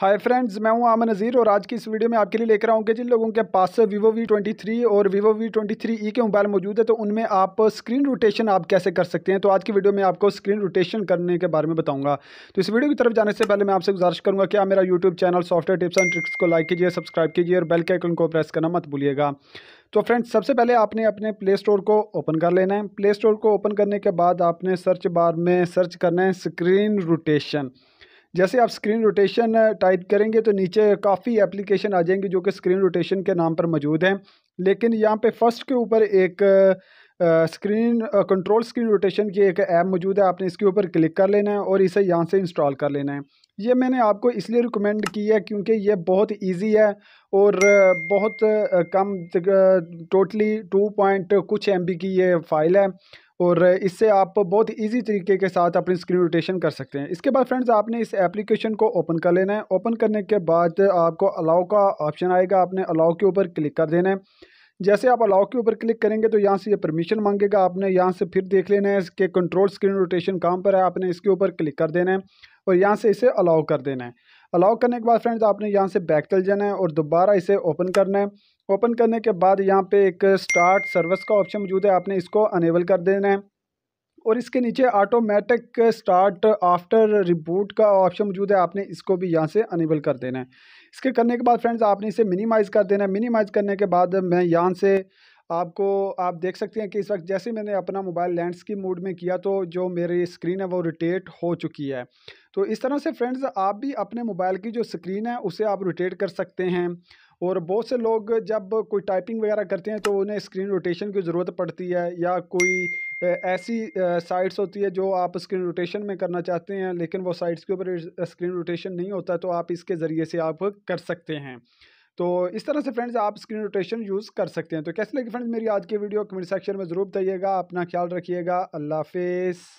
hi friends मैं हूं आमन नज़ीर और आज की इस वीडियो में आपके लिए लेकर आऊँ कि जिन लोगों के पास वीवो वी ट्वेंटी थ्री और Vivo V twenty three E के मोबाइल मौजूद है तो उनमें आप स्क्रीन रोटेशन आप कैसे कर सकते हैं तो आज की वीडियो में आपको स्क्रीन रोटेशन करने के बारे में बताऊंगा तो इस वीडियो की तरफ जाने से पहले मैं आपसे गुजारिश करूँगा कि आप मेरा YouTube channel software tips and tricks को लाइक कीजिए सब्सक्राइब कीजिए और बेल के आइकन को प्रेस करना मत भूलिएगा तो फ्रेंड्स सबसे पहले आपने अपने प्ले स्टोर को ओपन कर लेना है प्ले स्टोर को ओपन करने के बाद आपने सर्च बार में सर्च करना है स्क्रीन रोटेशन जैसे आप स्क्रीन रोटेशन टाइप करेंगे तो नीचे काफ़ी एप्लीकेशन आ जाएंगे जो कि स्क्रीन रोटेशन के नाम पर मौजूद हैं लेकिन यहाँ पे फर्स्ट के ऊपर एक स्क्रीन कंट्रोल स्क्रीन रोटेशन की एक ऐप मौजूद है आपने इसके ऊपर क्लिक कर लेना है और इसे यहाँ से इंस्टॉल कर लेना है ये मैंने आपको इसलिए रिकमेंड की है क्योंकि ये बहुत इजी है और बहुत कम टोटली टू पॉइंट कुछ एम की ये फ़ाइल है और इससे आप बहुत इजी तरीके के साथ अपनी स्क्रीन रोटेशन कर सकते हैं इसके बाद फ्रेंड्स आपने इस एप्लीकेशन को ओपन कर लेना है ओपन करने के बाद आपको अलाउ का ऑप्शन आएगा आपने अलाउ के ऊपर क्लिक कर देना है जैसे आप अलाउ के ऊपर क्लिक करेंगे तो यहाँ से ये परमिशन मांगेगा आपने यहाँ से फिर देख लेना है इसके कंट्रोल स्क्रीन रोटेशन काम पर है आपने इसके ऊपर क्लिक कर देना है और यहाँ से इसे अलाउ कर देना है अलाउ करने के बाद फ्रेंड्स आपने यहाँ से बैक चल जाना है और दोबारा इसे ओपन करना है ओपन करने के बाद यहाँ पे एक स्टार्ट सर्विस का ऑप्शन मौजूद है आपने इसको अनेबल कर देना है और इसके नीचे ऑटोमेटिक स्टार्ट आफ्टर रिबूट का ऑप्शन मौजूद है आपने इसको भी यहाँ से अनेबल कर देना है इसके करने के बाद फ्रेंड्स आपने इसे मिनिमाइज़ कर देना है मिनिमाइज़ करने के बाद मैं यहाँ से आपको आप देख सकते हैं कि इस वक्त जैसे मैंने अपना मोबाइल की मूड में किया तो जो मेरी स्क्रीन है वो रोटेट हो चुकी है तो इस तरह से फ्रेंड्स आप भी अपने मोबाइल की जो स्क्रीन है उसे आप रोटेट कर सकते हैं और बहुत से लोग जब कोई टाइपिंग वगैरह करते हैं तो उन्हें स्क्रीन रोटेशन की ज़रूरत पड़ती है या कोई ऐसी साइट्स होती है जो आप स्क्रीन रोटेशन में करना चाहते हैं लेकिन वो साइट्स के ऊपर स्क्रीन रोटेशन नहीं होता तो आप इसके ज़रिए से आप कर सकते हैं तो इस तरह से फ्रेंड्स आप स्क्रीन रोटेशन यूज़ कर सकते हैं तो कैसे लगे फ्रेंड्स मेरी आज की वीडियो कमेंट सेक्शन में ज़रूर बताइएगा अपना ख्याल रखिएगा अल्लाह हाफिज़